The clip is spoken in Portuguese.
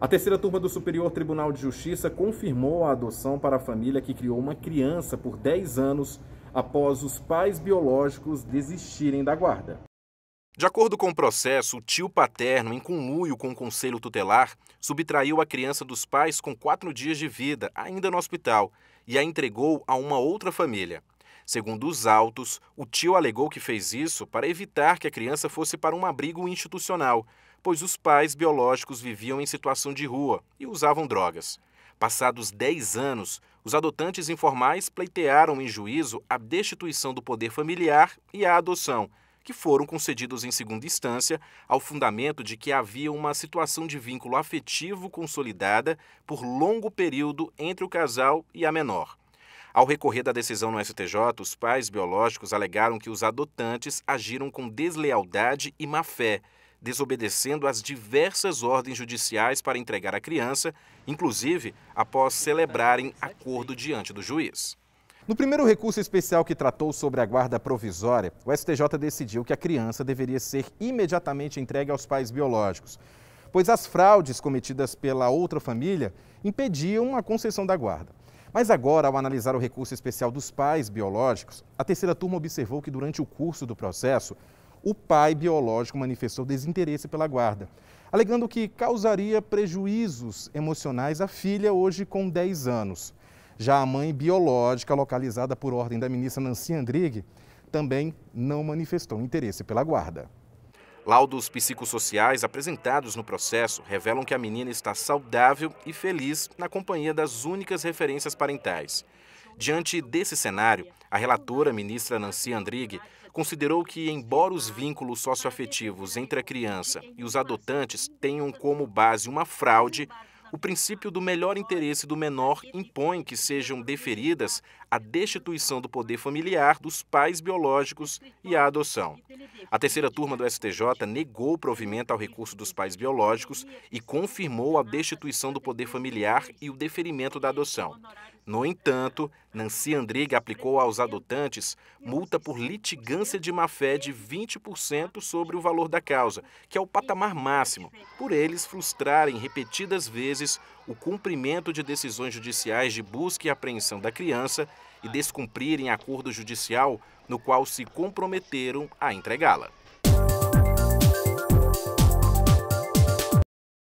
A terceira turma do Superior Tribunal de Justiça confirmou a adoção para a família que criou uma criança por 10 anos após os pais biológicos desistirem da guarda. De acordo com o processo, o tio paterno, em conluio com o conselho tutelar, subtraiu a criança dos pais com quatro dias de vida, ainda no hospital, e a entregou a uma outra família. Segundo os autos, o tio alegou que fez isso para evitar que a criança fosse para um abrigo institucional, pois os pais biológicos viviam em situação de rua e usavam drogas. Passados 10 anos, os adotantes informais pleitearam em juízo a destituição do poder familiar e a adoção, que foram concedidos em segunda instância, ao fundamento de que havia uma situação de vínculo afetivo consolidada por longo período entre o casal e a menor. Ao recorrer da decisão no STJ, os pais biológicos alegaram que os adotantes agiram com deslealdade e má fé desobedecendo às diversas ordens judiciais para entregar a criança, inclusive após celebrarem acordo diante do juiz. No primeiro recurso especial que tratou sobre a guarda provisória, o STJ decidiu que a criança deveria ser imediatamente entregue aos pais biológicos, pois as fraudes cometidas pela outra família impediam a concessão da guarda. Mas agora, ao analisar o recurso especial dos pais biológicos, a terceira turma observou que durante o curso do processo, o pai biológico manifestou desinteresse pela guarda, alegando que causaria prejuízos emocionais à filha, hoje com 10 anos. Já a mãe biológica, localizada por ordem da ministra Nancy Andrighi, também não manifestou interesse pela guarda. Laudos psicossociais apresentados no processo revelam que a menina está saudável e feliz na companhia das únicas referências parentais. Diante desse cenário, a relatora, ministra Nancy Andrighi, considerou que, embora os vínculos socioafetivos entre a criança e os adotantes tenham como base uma fraude, o princípio do melhor interesse do menor impõe que sejam deferidas a destituição do poder familiar dos pais biológicos e a adoção. A terceira turma do STJ negou o provimento ao recurso dos pais biológicos e confirmou a destituição do poder familiar e o deferimento da adoção. No entanto, Nancy Andriga aplicou aos adotantes multa por litigância de má-fé de 20% sobre o valor da causa, que é o patamar máximo, por eles frustrarem repetidas vezes o cumprimento de decisões judiciais de busca e apreensão da criança e descumprirem acordo judicial no qual se comprometeram a entregá-la.